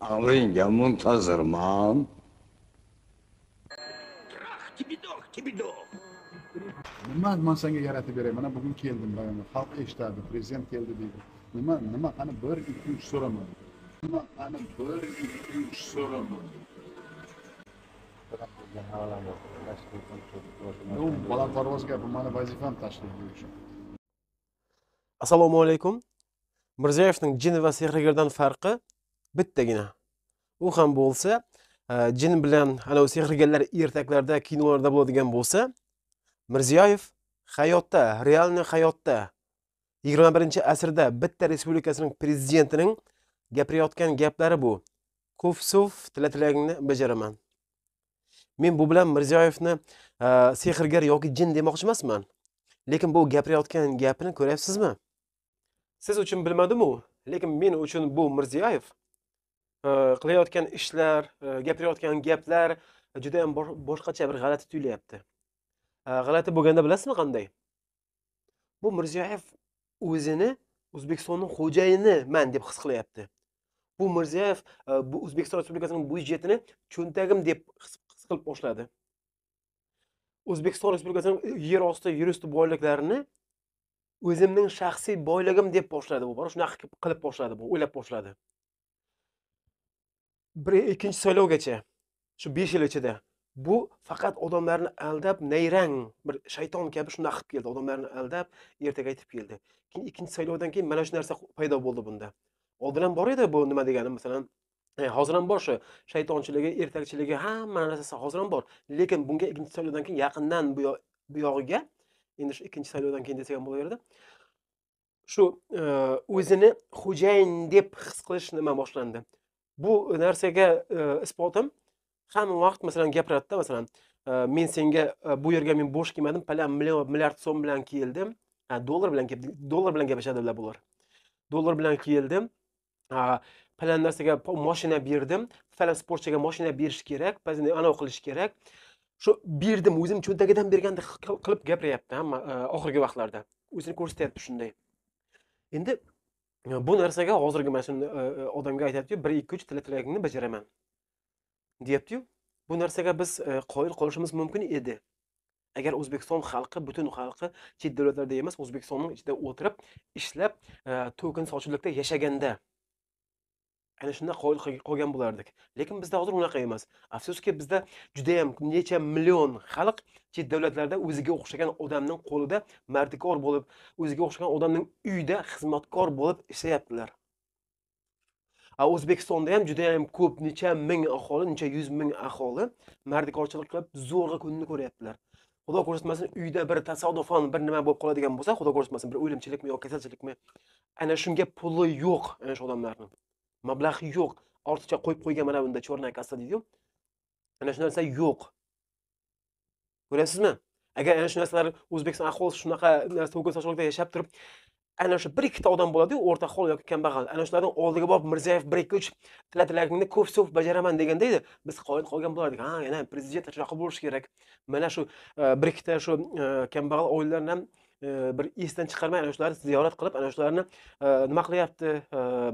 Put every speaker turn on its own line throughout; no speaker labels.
Arınca muntazırım ağam. Nima nima senga yaratib beray mana bugün geldim bayonot Halk eshitadi prezident keldi deydi nima nima Hani bir iki ikki uch so'rama nima qani bir ikki uch so'rama balandparvoz gapi mani vazifam tashrif buyurish Assalamu alaikum. mirziyoyevning jin va sehrgardan farqi bittagina u ham bo'lsa e, jin bilan anavi sehrgarlar ertaklarda kinolarda bo'ladigan bo'lsa mirziyoyev hayotda real hayotda yigirma birinchi asrda bitta respublikasining prezidentining gapirayotgan gaplari bu kufsuf tilatilagingni bajaraman men bu bilan mirziyoyevni e, sehrgar yoki jin demoqchi emasman lekin bu gapirayotgan gapini ko'ryapsizmi siz uchun bilmadimu lekin men uchun bu mirziyoyev e, qilayotgan ishlar e, gapirayotgan gaplar juda yam boshqacha bir g'alati tuyulyapti e, g'alati bo'lganda bilasizmi qanday bu mirziyoyev o'zini o'zbekistonni xo'jayiniman deb his qilyapti bu mirziyoyev bu o'zbekiston respublikasining byudjetini cho'ntagim deb his qilib boshladi o'zbekiston respublikasining yer osti yer usti boyliklarini o'zimning shaxsiy boyligim deb boshladi bu bola shunaqa qilib boshladi bu o'ylab boshladi bir ikkinchi saylovgacha shu besh yil ichida bu faqat odamlarni aldab nayrang bir shayton kabi shunaqa qilib keldi odamlarni aldab ertaga aytib keldi keyin ikkinchi saylovdan keyin mana shu narsa paydo bo'ldi bunda oldin ham bor edi bu nima degani masalan e, hozir ham bor shu shaytonchiligi ertakchiligi hamma narsasi hozir ham bor lekin bunga ikkinchi saylovdan keyin yaqindan bu yog'iga endi ikkinchi saylovdan keyin desak ham bo'laveradi shu e, o'zini xo'jayin deb his qilish nima boshlandi bu narsaga e, isbotim hamma vaqt masalan gapiradida masalan e, men senga bu yerga men bo'sh kelmadim palan milliard so'm bilan keldim dollar bilan keldim dollar bilan gaplashadilar bular dollar bilan keldim palan narsaga moshina berdim falan sportchiga moshina berish kerak anavi qilish kerak shu berdim o'zimni cho'ntagidan bergandek qilib gapiryapti hamma e, oxirgi vaqtlarda o'zini ko'rsatyapti shunday endi e, bu narsaga hozirgi mana shu e, odamga aytyaptiyu bir ikki uch tilaklaringni bajaraman deyaptiyu bu narsaga biz qoyil qolishimiz mumkin edi agar o'zbekiston xalqi butun xalqi chet davlatlarda emas o'zbekistonning ichida o'tirib ishlab to'kin sochilikda yashaganda ana shunda qoyil qolgan bo'lardik lekin bizda hozir unaqa emas afsuski bizda judayam necha million xalq chet davlatlarda o'ziga o'xshagan odamning qo'lida mardikor bo'lib o'ziga o'xshagan odamning uyida xizmatkor bo'lib ishlayaptilar o'zbekistonda ham judayam ko'p necha ming aholi necha yuz ming aholi mardikorchilik qilib zo'rg'a kunni ko'ryaptilar xudo ko'rsatmasin uyda bir tasodifan bir nima bo'lib qoladigan bo'lsa xudo ko'rsatmasin bir o'limchilikmi yo kasalchilikmi ana shunga puli yo'q ana shu odamlarni mablag' yo'q ortiqcha qo'yib qo'ygan mana bunda черная kassa deydiyu ana shu narsa yo'q ko'ryapsizmi agar ana shu narsalar o'zbekiston aholisi shunaqa narsa to'kin sochinlikda yashab turib ana shu bir ikkita odam bo'ladiyu o'rta hol yoki kambag'al ana shularni oldiga borib mirzayev bir ikki uch tila tilagingni ko'p so'p bajaraman deganda edi biz qoyil qolgan bo'lardik ha yana prezident shunaqa bo'lishi kerak mana shu e, bir ikkita shu e, kambag'al oilalarni ham e, bir esdan chiqarmay ana shularni ziyorat qilib ana shularni nima qilyapti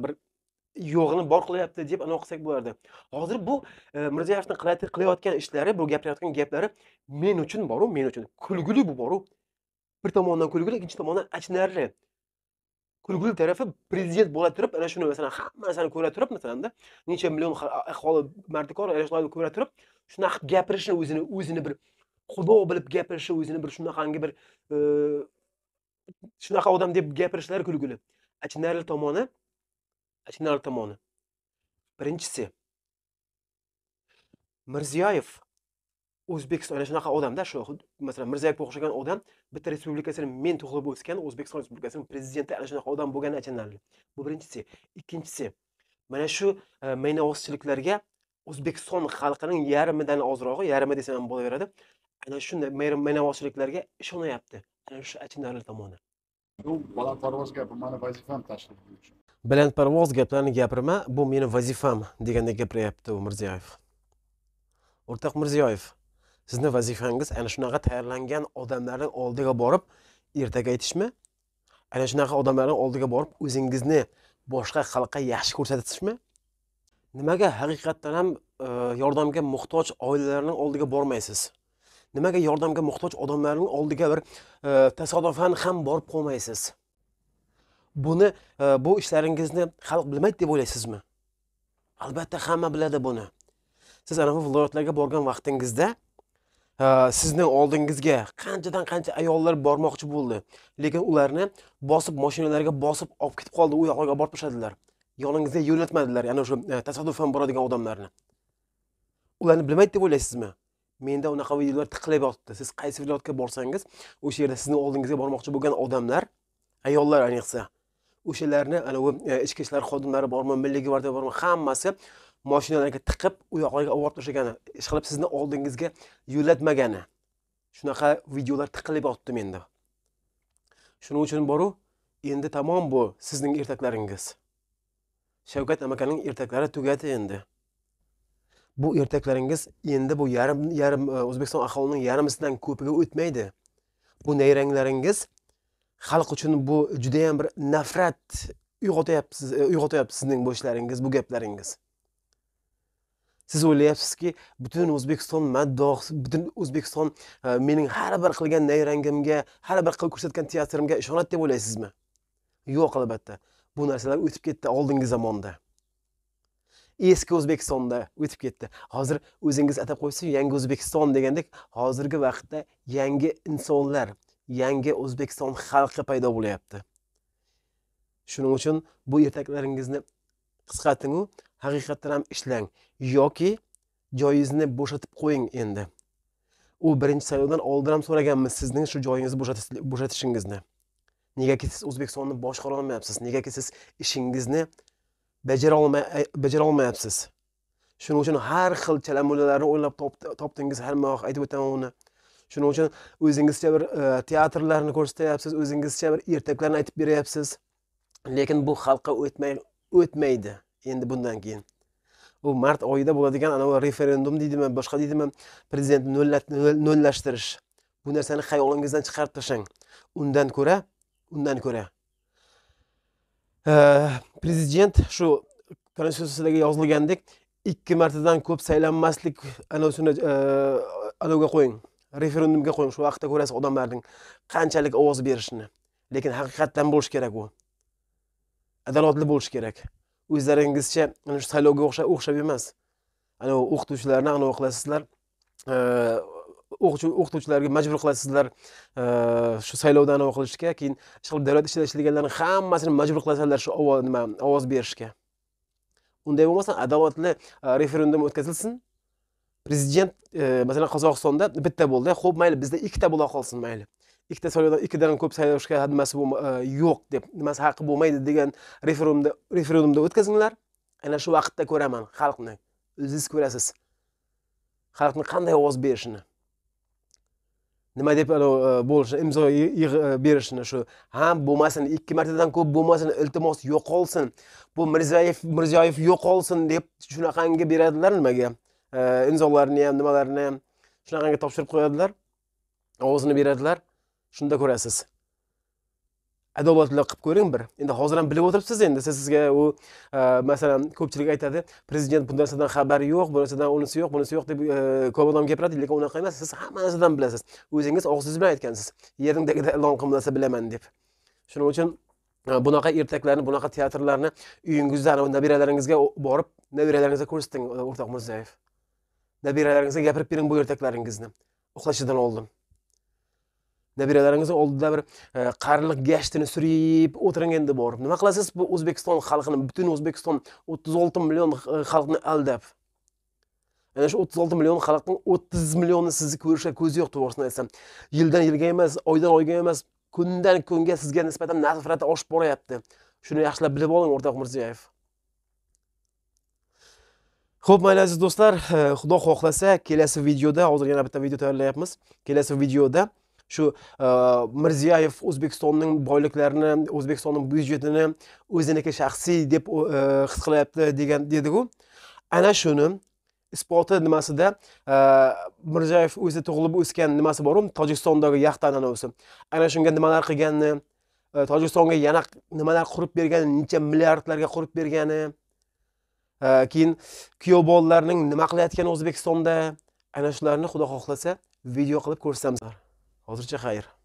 bir yo'g'ini bor qilyapti deb anaqa qilsak bo'lardi hozir bu e, mirziyoyevni qilayotgan ishlari bu gapirayotgan gaplari men uchun boru men uchun kulguli bu boru bir tomondan kulguli ikkinchi tomondan achinarli kulguli tarafi prezident bo'la turib ana shuni masalan hamma narsani ko'ra turib masalanda necha million aholi mardikor ko'ra turib shunaqa gapirishni o'zini o'zini bir xudo bilib gapirishi o'zini bir shunaqangi bir e, shunaqa odam deb gapirishlari kulguli achinarli tomoni achinar tomoni birinchisi mirziyoyev o'zbekiston shunaqa odamda shu masalan mirzayevga o'xshagan odam bitta respublikasini men tug'ilib o'sgan o'zbekiston respublikasini prezidenti ana shunaqa odam bo'lgani achinarli bu birinchisi ikkinchisi mana shu maynavozchiliklarga o'zbekiston xalqining yarmidan ozrog'i yarmi desam ham bo'laveradi ana shunday maynavozchiliklarga ishonyapti ana shu achinarli tomoni bu balandparvoz gapi mani vazifam tashrif buyurish balandparvoz gaplarni gapirma bu meni vazifam degandek gapiryapti u mirziyoyev o'rtoq mirziyoyev sizni vazifangiz ana shunaqa tayyorlangan odamlarni oldiga borib ertaga aytishmi ana shunaqa odamlarni oldiga borib o'zingizni boshqa xalqqa yaxshi ko'rsatishmi nimaga haqiqatdan ham e, yordamga muhtoj oilalarni oldiga bormaysiz nimaga yordamga muhtoj odamlarning oldiga bir e, tasodifan ham borib qolmaysiz buni e, bu ishlaringizni xalq bilmaydi deb o'ylaysizmi albatta hamma biladi buni siz ana bu viloyatlarga borgan vaqtingizda e, sizni oldingizga qanchadan qancha ayollar bormoqchi bo'ldi lekin ularni bosib mashinalarga bosib olib ketib qoldi u yoqqa olib borib tashladilar yoningizga yo'latmadilar ana o'sha e, tasodifan boradigan odamlarni ularni bilmaydi deb o'ylaysizmi menda unaqa videolar tiqilib yotibdi siz qaysi viloyatga borsangiz o'sha yerda sizni oldingizga bormoqchi bo'lgan odamlar ayollar ayniqsa o'shalarni anavi e, ichki ishlar xodimlari bormi milliy gvardiya bormi hammasi mashinalarga tiqib u yoqlarga olib borib tashlagani ishqilib sizni oldingizga yo'latmagani shunaqa videolar tiqilib tiqilyapti menda shuning uchun boru endi tamom bu sizning ertaklaringiz shavkat amakaning ertaklari tugadi endi bu ertaklaringiz endi bu yarim yarim e, o'zbekiston aholining yarmisidan ko'piga o'tmaydi bu nayranglaringiz xalq uchun bu judayam bir nafrat uyg'otyapsiz e, uyg'otyapti sizning boshlaringiz bu gaplaringiz siz o'ylayapsizki butun o'zbekiston maddoh butun o'zbekiston e, mening har bir qilgan nayrangimga har bir qilib ko'rsatgan teatrimga ishonadi deb o'ylaysizmi yo'q albatta bu narsalar o'tib ketdi oldingi zamonda eski o'zbekistonda o'tib ketdi hozir o'zingiz atab qo'ysiz yangi o'zbekiston degandek hozirgi vaqtda yangi insonlar yangi o'zbekiston xalqi paydo bo'lyapti shuning uchun bu ertaklaringizni qisqartingu haqiqatdan ham ishlang yoki joyingizni bo'shatib qo'ying endi u birinchi saylovdan oldin ham so'raganmiz sizning shu joyingizni bo'shatishingizni negaki siz o'zbekistonni boshqara olmayapsiz negaki siz ishingizni bajara olmayapsiz shuning uchun har xil chalamullalarni o'ylab topdingiz har aytib o'taman uni shuning uchun o'zingizcha bir e, teatrlarni ko'rsatyapsiz o'zingizcha bir ertaklarni aytib beryapsiz lekin bu xalqqa o'tmay o'tmaydi endi bundan keyin u mart oyida bo'ladigan anavi referendum deydimi boshqa deydimi prezidentni nollashtirish bu narsani xayolingizdan chiqarib tashlang undan ko'ra undan ko'ra e, prezident shu konstitutsiyadagi yozilgandek ikki martadan ko'p saylanmaslik anavini e, anaviga qo'ying referendumga qo'ying shu vaqtda ko'rasiz odamlarning qanchalik ovoz berishini lekin haqiqatdan bo'lishi kerak u adolatli bo'lishi kerak o'zlaringizcha ana shu saylovga o'xshab emas anavi o'qituvchilarni anavi qilasizlar o'qituvchilarga majbur qilasizlar shu saylovda anavi qilishga keyin ishqilib davlat ishida ishlaganlarni hammasini majbur qilasizlar shu ovoz nima ovoz berishga unday bo'lmasa adolatli referendum o'tkazilsin prezident e, masalan qozog'istonda bitta bo'ldi ho'p mayli bizda ikkita bo'la qolsin mayli ikkita saylovdan ikkitadan ko'p saylashga nimasi e, yo'q deb nimasi haqqi bo'lmaydi degan referendumda referendumda o'tkazinglar ana shu vaqtda ko'raman xalqni o'zingiz ko'rasiz xalqni qanday ovoz berishini nima deb e, bo'lishini imzo berishini shu ha bo'lmasin ikki martadan ko'p bo'lmasin iltimos yo'qolsin bu mirziyoyev mirziyoyev yo'qolsin deb shunaqangi beradilar nimaga inzolarini ham nimalarini ham shunaqangi topshirib qo'yadilar ovozini beradilar shunda ko'rasiz adolatli qilib ko'ring bir endi hozir ham bilib o'tiribsiz endi siz sizga u e, masalan ko'pchilik aytadi prezident bu narsadan xabari yo'q bu narsadan unisi yo'q bunisi yo'q deb e, ko'p odam gapiradi lekin unaqa emas siz hamma narsadan bilasiz o'zingiz og'zingiz bilan aytgansiz tagida ilon qimlasa bilaman deb shuning uchun e, bunaqa ertaklarni bunaqa teatrlarni uyingizda nabiralaringizga borib nabiralaringizga ko'rsating o'rtoq mirzayev nabiralaringizga gapirib bering bu ertaklaringizni uxlashidan oldin nabiralaringiz oldida bir e, qarilik gashtini surib o'tiring endi borib nima qilasiz bu o'zbekiston xalqini butun o'zbekiston o'ttiz olti million e, xalqni aldab ana shu o'ttiz olti million xalqning o'ttiz millioni sizni ko'rishga ko'zi yo'q to'g'risini aytsam yildan yilga emas oydan oyga emas kundan kunga sizga nisbatan nafrati oshib boryapti shuni yaxshilab bilib oling o'rtoq mirziyoyev Xo'p, mayli aziz do'stlar, e, xudo xohlasa, kelasi videoda hozir yana bitta video tayyorlayapmiz. Kelasi videoda shu e, Mirziyoyev O'zbekistonning boyliklarini, O'zbekistonning byudjetini o'ziniki shaxsiy deb e, his qilyapti degan dedi-ku. Ana shuni isboti nimasida Mirziyoyev o'zi tug'ilib o'sgan nimasi boru, Tojikistondagi yaxta an'anasi. Ana shunga nimalar qilganini, Tojikistonga yana nimalar qurib bergani, necha milliardlarga qurib bergani, Э, keyin kuyov bolalarning nima qilayotgani o'zbekistonda ana shularni xudo xohlasa video qilib ko'rsatamiz hozircha xayr